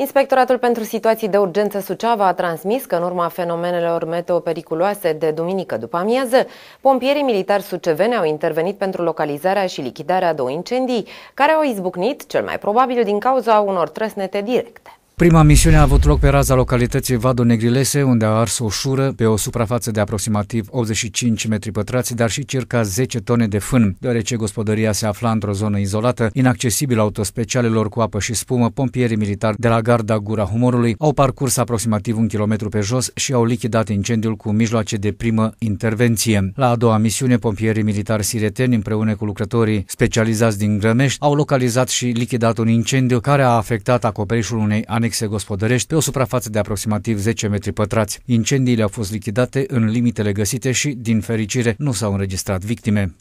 Inspectoratul pentru situații de urgență Suceava a transmis că în urma fenomenelor meteo periculoase de duminică după amiază, pompierii militari suceveni au intervenit pentru localizarea și lichidarea două incendii, care au izbucnit, cel mai probabil din cauza unor trăsnete directe. Prima misiune a avut loc pe raza localității Vado Negrilese, unde a ars o șură pe o suprafață de aproximativ 85 metri pătrați, dar și circa 10 tone de fân. Deoarece gospodăria se afla într-o zonă izolată, inaccesibilă autospecialelor cu apă și spumă, pompierii militari de la garda Gura Humorului au parcurs aproximativ un kilometru pe jos și au lichidat incendiul cu mijloace de primă intervenție. La a doua misiune, pompierii militari sireteni împreună cu lucrătorii specializați din Grămești au localizat și lichidat un incendiu care a afectat acoperișul unei anexe zilnic se gospodărește pe o suprafață de aproximativ 10 metri pătrați. Incendiile au fost lichidate în limitele găsite și, din fericire, nu s-au înregistrat victime.